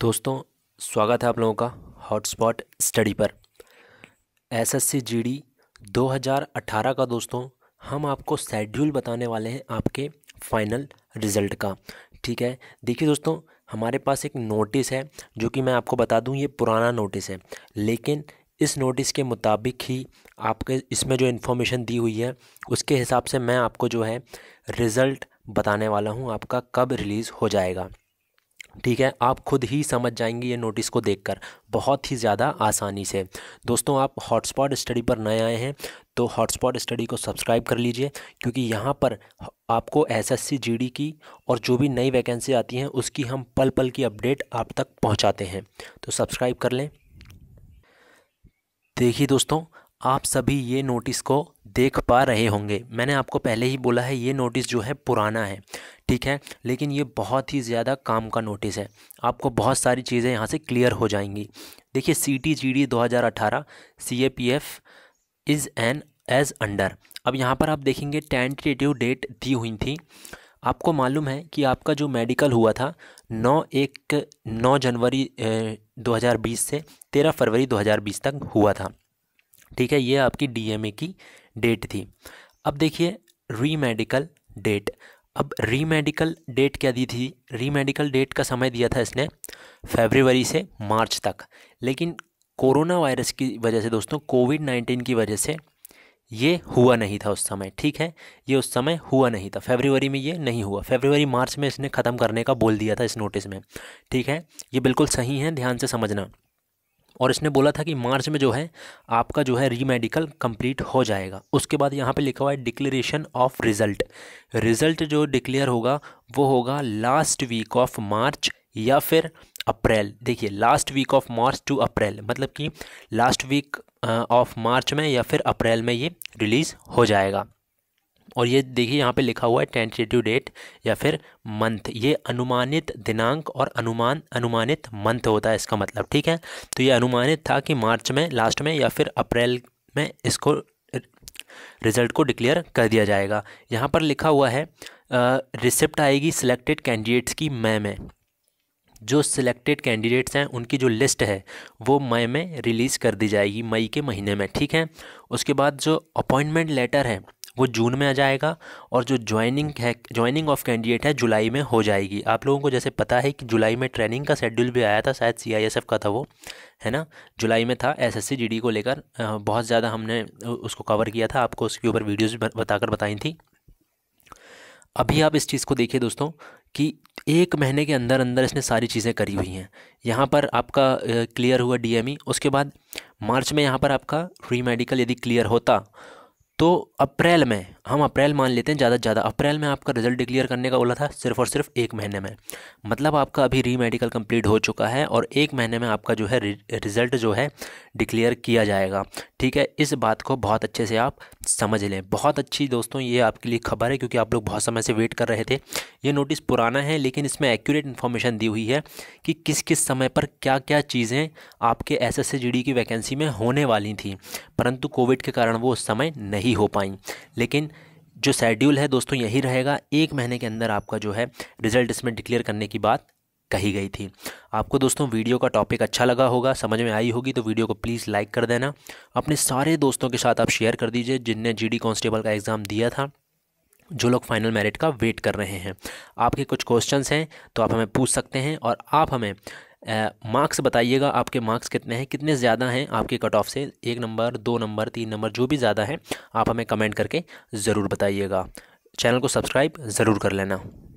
दोस्तों स्वागत है आप लोगों का हॉटस्पॉट स्टडी पर एसएससी जीडी 2018 का दोस्तों हम आपको शेड्यूल बताने वाले हैं आपके फाइनल रिज़ल्ट का ठीक है देखिए दोस्तों हमारे पास एक नोटिस है जो कि मैं आपको बता दूं ये पुराना नोटिस है लेकिन इस नोटिस के मुताबिक ही आपके इसमें जो इन्फॉर्मेशन दी हुई है उसके हिसाब से मैं आपको जो है रिज़ल्ट बताने वाला हूँ आपका कब रिलीज़ हो जाएगा ठीक है आप खुद ही समझ जाएंगे ये नोटिस को देखकर बहुत ही ज़्यादा आसानी से दोस्तों आप हॉटस्पॉट स्टडी पर नए आए हैं तो हॉटस्पॉट स्टडी को सब्सक्राइब कर लीजिए क्योंकि यहाँ पर आपको एसएससी जीडी की और जो भी नई वैकेंसी आती हैं उसकी हम पल पल की अपडेट आप तक पहुँचाते हैं तो सब्सक्राइब कर लें देखिए दोस्तों आप सभी ये नोटिस को देख पा रहे होंगे मैंने आपको पहले ही बोला है ये नोटिस जो है पुराना है ठीक है लेकिन ये बहुत ही ज़्यादा काम का नोटिस है आपको बहुत सारी चीज़ें यहाँ से क्लियर हो जाएंगी देखिए सी टी जी डी दो हज़ार अठारह C A P F is an age under अब यहाँ पर आप देखेंगे टेंटेटिव डेट दी हुई थी आपको मालूम है कि आपका जो मेडिकल हुआ था नौ एक नौ जनवरी 2020 से तेरह फरवरी 2020 तक हुआ था ठीक है ये आपकी डीएमए की डेट थी अब देखिए रीमेडिकल डेट अब रीमेडिकल डेट क्या दी थी रीमेडिकल डेट का समय दिया था इसने फेबरवरी से मार्च तक लेकिन कोरोना वायरस की वजह से दोस्तों कोविड नाइन्टीन की वजह से ये हुआ नहीं था उस समय ठीक है ये उस समय हुआ नहीं था फेबरवरी में ये नहीं हुआ फेबरवरी मार्च में इसने ख़त्म करने का बोल दिया था इस नोटिस में ठीक है ये बिल्कुल सही है ध्यान से समझना और इसने बोला था कि मार्च में जो है आपका जो है रीमेडिकल कंप्लीट हो जाएगा उसके बाद यहाँ पे लिखा हुआ है डिक्लेरेशन ऑफ रिजल्ट रिजल्ट जो डिक्लेयर होगा वो होगा लास्ट वीक ऑफ मार्च या फिर अप्रैल देखिए last week of March to April मतलब कि लास्ट वीक ऑफ मार्च में या फिर अप्रैल में ये रिलीज़ हो जाएगा और ये देखिए यहाँ पे लिखा हुआ है टेंटेटिव डेट या फिर मंथ ये अनुमानित दिनांक और अनुमान अनुमानित मंथ होता है इसका मतलब ठीक है तो ये अनुमानित था कि मार्च में लास्ट में या फिर अप्रैल में इसको रिजल्ट को डिक्लेयर कर दिया जाएगा यहाँ पर लिखा हुआ है रिसिप्ट आएगी सिलेक्टेड कैंडिडेट्स की मई में जो सिलेक्टेड कैंडिडेट्स हैं उनकी जो लिस्ट है वो मई में रिलीज़ कर दी जाएगी मई के महीने में ठीक है उसके बाद जो अपॉइंटमेंट लेटर है वो जून में आ जाएगा और जो ज्वाइनिंग है ज्वाइनिंग ऑफ कैंडिडेट है जुलाई में हो जाएगी आप लोगों को जैसे पता है कि जुलाई में ट्रेनिंग का शेड्यूल भी आया था शायद सी का था वो है ना जुलाई में था एस एस को लेकर बहुत ज़्यादा हमने उसको कवर किया था आपको उसके ऊपर वीडियोज़ बताकर बताई थी अभी आप इस चीज़ को देखिए दोस्तों कि एक महीने के अंदर अंदर इसने सारी चीज़ें करी हुई हैं यहाँ पर आपका क्लियर हुआ डीएमई e, उसके बाद मार्च में यहाँ पर आपका फ्री मेडिकल यदि क्लियर होता तो अप्रैल में हम अप्रैल मान लेते हैं ज़्यादा से ज़्यादा अप्रैल में आपका रिजल्ट डिक्लेयर करने का बोला था सिर्फ और सिर्फ एक महीने में मतलब आपका अभी री मेडिकल कम्प्लीट हो चुका है और एक महीने में आपका जो है रिज़ल्ट जो है डिक्लेयर किया जाएगा ठीक है इस बात को बहुत अच्छे से आप समझ लें बहुत अच्छी दोस्तों ये आपके लिए खबर है क्योंकि आप लोग बहुत समय से वेट कर रहे थे ये नोटिस पुराना है लेकिन इसमें एक्यूरेट इन्फॉर्मेशन दी हुई है कि किस किस समय पर क्या क्या चीज़ें आपके एस एस की वैकेंसी में होने वाली थी परंतु कोविड के कारण वो उस समय नहीं हो पाई लेकिन जो शेड्यूल है दोस्तों यही रहेगा एक महीने के अंदर आपका जो है रिजल्ट इसमें डिक्लेयर करने की बात कही गई थी आपको दोस्तों वीडियो का टॉपिक अच्छा लगा होगा समझ में आई होगी तो वीडियो को प्लीज़ लाइक कर देना अपने सारे दोस्तों के साथ आप शेयर कर दीजिए जिनने जीडी कांस्टेबल का एग्ज़ाम दिया था जो लोग फाइनल मेरिट का वेट कर रहे हैं आपके कुछ क्वेश्चंस हैं तो आप हमें पूछ सकते हैं और आप हमें मार्क्स बताइएगा आपके मार्क्स कितने हैं कितने ज़्यादा हैं आपके कट ऑफ से एक नंबर दो नंबर तीन नंबर जो भी ज़्यादा है आप हमें कमेंट करके ज़रूर बताइएगा चैनल को सब्सक्राइब ज़रूर कर लेना